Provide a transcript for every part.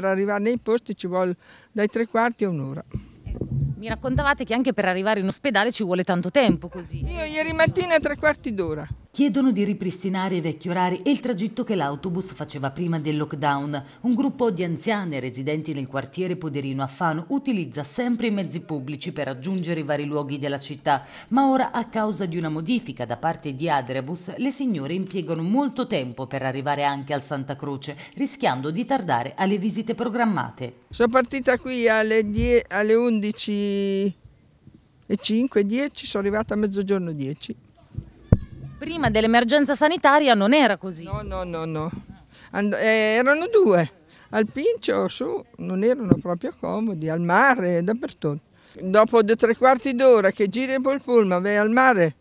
per arrivare nei posti ci vuole dai tre quarti a un'ora. Mi raccontavate che anche per arrivare in ospedale ci vuole tanto tempo così. Io ieri mattina tre quarti d'ora chiedono di ripristinare i vecchi orari e il tragitto che l'autobus faceva prima del lockdown. Un gruppo di anziane residenti nel quartiere Poderino a Fano utilizza sempre i mezzi pubblici per raggiungere i vari luoghi della città, ma ora a causa di una modifica da parte di Adrebus le signore impiegano molto tempo per arrivare anche al Santa Croce, rischiando di tardare alle visite programmate. Sono partita qui alle, die- alle 11.05, 10, sono arrivata a mezzogiorno 10. Prima dell'emergenza sanitaria non era così. No, no, no, no. And eh, erano due, al Pincio su, non erano proprio comodi, al mare, dappertutto. Dopo tre quarti d'ora che giri un po' il pullman, vai al mare,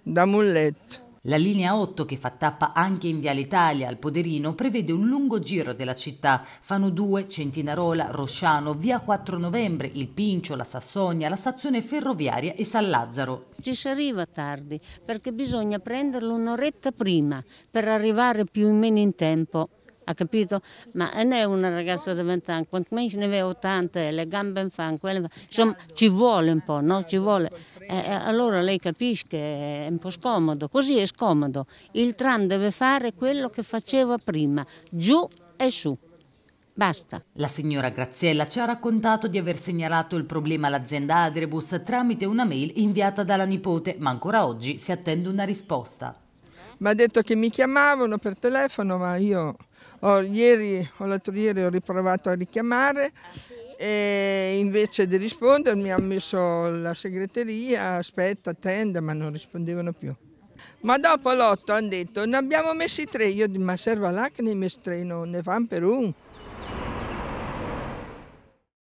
da un letto. La linea 8, che fa tappa anche in Viale Italia al Poderino, prevede un lungo giro della città. Fanno 2, Centinarola, Rosciano, via 4 novembre, il Pincio, la Sassonia, la stazione ferroviaria e San Lazzaro. Ci si arriva tardi perché bisogna prenderlo un'oretta prima per arrivare più o meno in tempo ha capito? Ma non è una ragazza di 20 anni, quanto meno ne aveva 80, le gambe fanno, quelle... insomma ci vuole un po', no? Ci vuole. Eh, eh, allora lei capisce che è un po' scomodo, così è scomodo. Il tram deve fare quello che faceva prima, giù e su. Basta. La signora Graziella ci ha raccontato di aver segnalato il problema all'azienda Adrebus tramite una mail inviata dalla nipote, ma ancora oggi si attende una risposta. Mi ha detto che mi chiamavano per telefono, ma io ho, ieri o l'altro ieri ho riprovato a richiamare e invece di rispondermi ha messo la segreteria, aspetta, attenda, ma non rispondevano più. Ma dopo l'otto hanno detto, ne abbiamo messi tre, io dico, ma serve l'acne, che ne messi tre, non ne fanno per un.